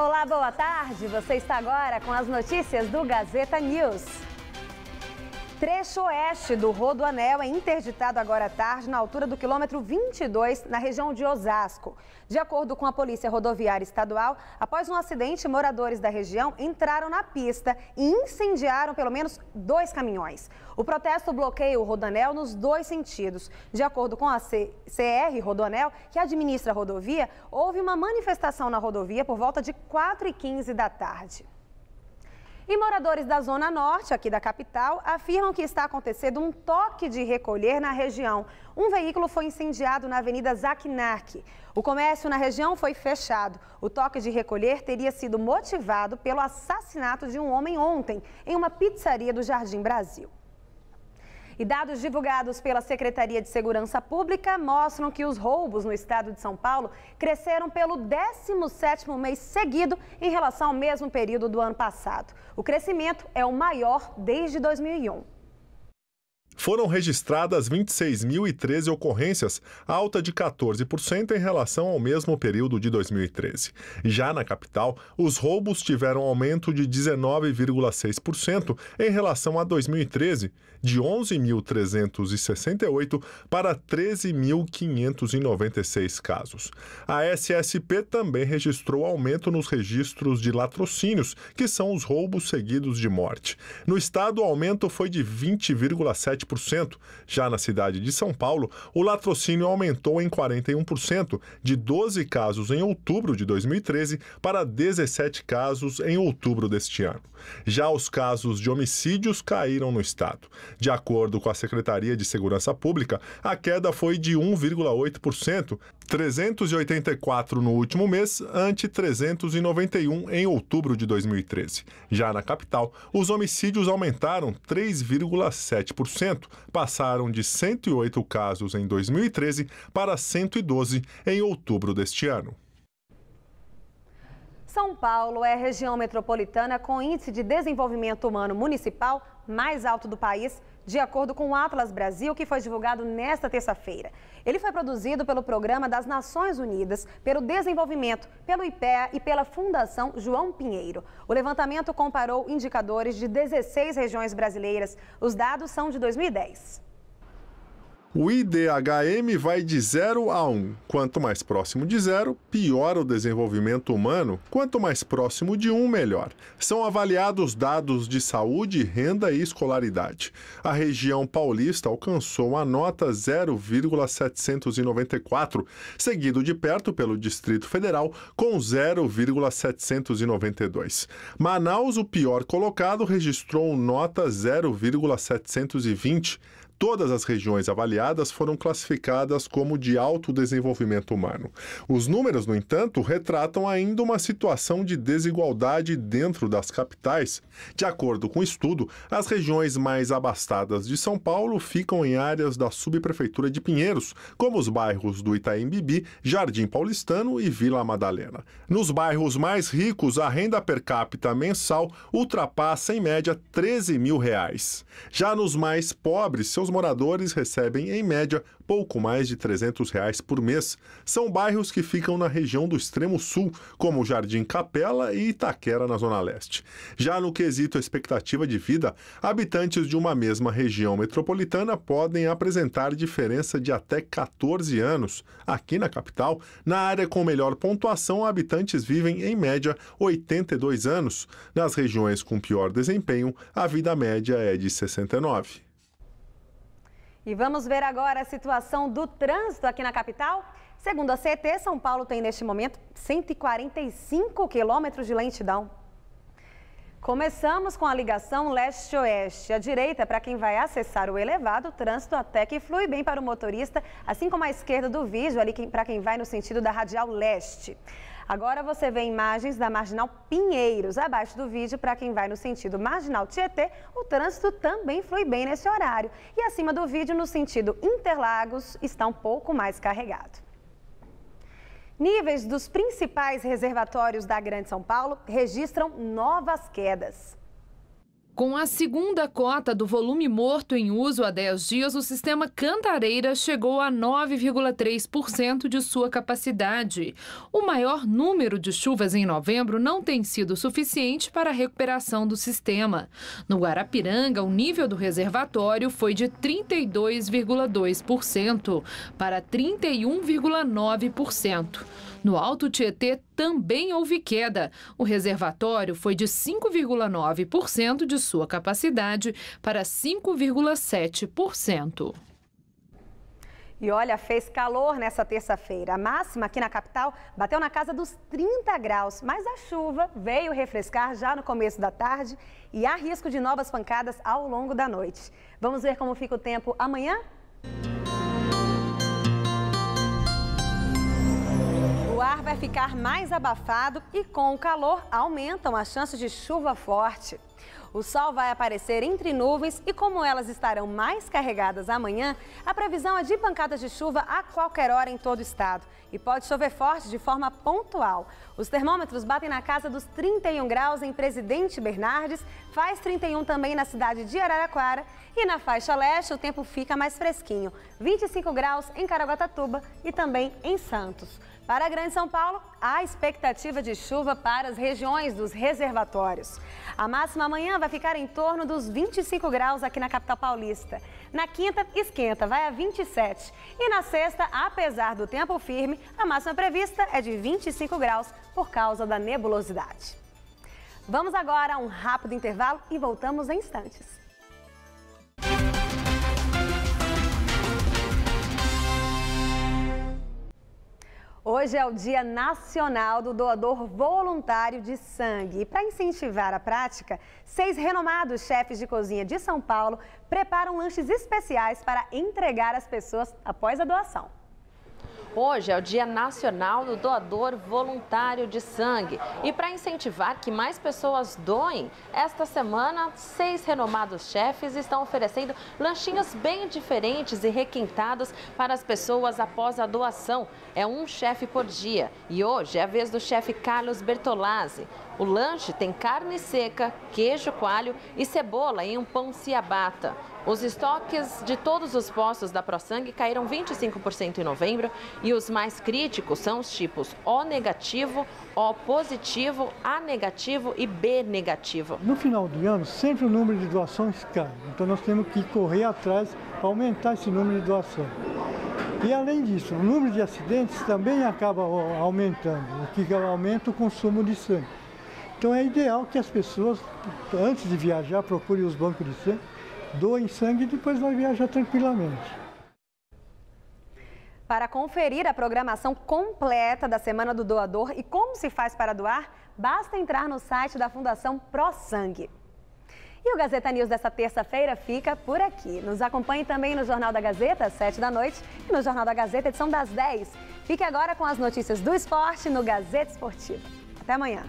Olá, boa tarde. Você está agora com as notícias do Gazeta News. Trecho oeste do Rodoanel é interditado agora à tarde na altura do quilômetro 22, na região de Osasco. De acordo com a Polícia Rodoviária Estadual, após um acidente, moradores da região entraram na pista e incendiaram pelo menos dois caminhões. O protesto bloqueia o Rodoanel nos dois sentidos. De acordo com a CR Rodoanel, que administra a rodovia, houve uma manifestação na rodovia por volta de 4h15 da tarde. E moradores da Zona Norte, aqui da capital, afirmam que está acontecendo um toque de recolher na região. Um veículo foi incendiado na Avenida Zacnark. O comércio na região foi fechado. O toque de recolher teria sido motivado pelo assassinato de um homem ontem, em uma pizzaria do Jardim Brasil. E dados divulgados pela Secretaria de Segurança Pública mostram que os roubos no estado de São Paulo cresceram pelo 17º mês seguido em relação ao mesmo período do ano passado. O crescimento é o maior desde 2001 foram registradas 26.013 ocorrências, alta de 14% em relação ao mesmo período de 2013. Já na capital, os roubos tiveram aumento de 19,6% em relação a 2013, de 11.368 para 13.596 casos. A SSP também registrou aumento nos registros de latrocínios, que são os roubos seguidos de morte. No estado, o aumento foi de 20,7%. Já na cidade de São Paulo, o latrocínio aumentou em 41%, de 12 casos em outubro de 2013 para 17 casos em outubro deste ano. Já os casos de homicídios caíram no estado. De acordo com a Secretaria de Segurança Pública, a queda foi de 1,8%. 384 no último mês, ante 391 em outubro de 2013. Já na capital, os homicídios aumentaram 3,7%, passaram de 108 casos em 2013 para 112 em outubro deste ano. São Paulo é a região metropolitana com índice de desenvolvimento humano municipal mais alto do país de acordo com o Atlas Brasil, que foi divulgado nesta terça-feira. Ele foi produzido pelo Programa das Nações Unidas pelo Desenvolvimento, pelo IPEA e pela Fundação João Pinheiro. O levantamento comparou indicadores de 16 regiões brasileiras. Os dados são de 2010. O IDHM vai de 0 a 1. Um. Quanto mais próximo de 0, pior o desenvolvimento humano. Quanto mais próximo de 1, um, melhor. São avaliados dados de saúde, renda e escolaridade. A região paulista alcançou a nota 0,794, seguido de perto pelo Distrito Federal com 0,792. Manaus, o pior colocado, registrou nota 0,720. Todas as regiões avaliadas foram classificadas como de alto desenvolvimento humano. Os números, no entanto, retratam ainda uma situação de desigualdade dentro das capitais. De acordo com o estudo, as regiões mais abastadas de São Paulo ficam em áreas da subprefeitura de Pinheiros, como os bairros do Itaim Bibi, Jardim Paulistano e Vila Madalena. Nos bairros mais ricos, a renda per capita mensal ultrapassa em média 13 mil reais. Já nos mais pobres, seus seus moradores recebem, em média, pouco mais de 300 reais por mês. São bairros que ficam na região do extremo sul, como Jardim Capela e Itaquera, na Zona Leste. Já no quesito expectativa de vida, habitantes de uma mesma região metropolitana podem apresentar diferença de até 14 anos. Aqui na capital, na área com melhor pontuação, habitantes vivem, em média, 82 anos. Nas regiões com pior desempenho, a vida média é de 69. E vamos ver agora a situação do trânsito aqui na capital. Segundo a CET, São Paulo tem neste momento 145 quilômetros de lentidão. Começamos com a ligação leste-oeste. A direita, para quem vai acessar o elevado, o trânsito até que flui bem para o motorista, assim como a esquerda do vídeo, ali para quem vai no sentido da radial leste. Agora você vê imagens da Marginal Pinheiros. Abaixo do vídeo, para quem vai no sentido Marginal Tietê, o trânsito também flui bem nesse horário. E acima do vídeo, no sentido Interlagos, está um pouco mais carregado. Níveis dos principais reservatórios da Grande São Paulo registram novas quedas. Com a segunda cota do volume morto em uso há 10 dias, o sistema Cantareira chegou a 9,3% de sua capacidade. O maior número de chuvas em novembro não tem sido suficiente para a recuperação do sistema. No Guarapiranga, o nível do reservatório foi de 32,2% para 31,9%. No Alto Tietê também houve queda. O reservatório foi de 5,9% de sua capacidade para 5,7%. E olha, fez calor nessa terça-feira. A máxima aqui na capital bateu na casa dos 30 graus, mas a chuva veio refrescar já no começo da tarde e há risco de novas pancadas ao longo da noite. Vamos ver como fica o tempo amanhã? ar vai ficar mais abafado e com o calor aumentam as chances de chuva forte. O sol vai aparecer entre nuvens e, como elas estarão mais carregadas amanhã, a previsão é de pancadas de chuva a qualquer hora em todo o estado. E pode chover forte de forma pontual. Os termômetros batem na casa dos 31 graus em Presidente Bernardes, faz 31 também na cidade de Araraquara e na faixa leste o tempo fica mais fresquinho, 25 graus em Caraguatatuba e também em Santos. Para a Grande São Paulo, há expectativa de chuva para as regiões dos reservatórios. A máxima amanhã vai ficar em torno dos 25 graus aqui na capital paulista. Na quinta, esquenta, vai a 27. E na sexta, apesar do tempo firme, a máxima prevista é de 25 graus por causa da nebulosidade. Vamos agora a um rápido intervalo e voltamos em instantes. Hoje é o Dia Nacional do Doador Voluntário de Sangue. E para incentivar a prática, seis renomados chefes de cozinha de São Paulo preparam lanches especiais para entregar às pessoas após a doação. Hoje é o Dia Nacional do Doador Voluntário de Sangue. E para incentivar que mais pessoas doem, esta semana, seis renomados chefes estão oferecendo lanchinhos bem diferentes e requintados para as pessoas após a doação. É um chefe por dia. E hoje é a vez do chefe Carlos Bertolazzi. O lanche tem carne seca, queijo coalho e cebola em um pão ciabatta. Os estoques de todos os postos da ProSangue caíram 25% em novembro e os mais críticos são os tipos O negativo, O positivo, A negativo e B negativo. No final do ano, sempre o número de doações cai, então nós temos que correr atrás para aumentar esse número de doações. E além disso, o número de acidentes também acaba aumentando, o que aumenta o consumo de sangue. Então é ideal que as pessoas, antes de viajar, procurem os bancos de sangue, doem sangue e depois vão viajar tranquilamente. Para conferir a programação completa da Semana do Doador e como se faz para doar, basta entrar no site da Fundação Pro Sangue. E o Gazeta News dessa terça-feira fica por aqui. Nos acompanhe também no Jornal da Gazeta, às 7 da noite, e no Jornal da Gazeta, edição das 10. Fique agora com as notícias do esporte no Gazeta Esportiva. Até amanhã.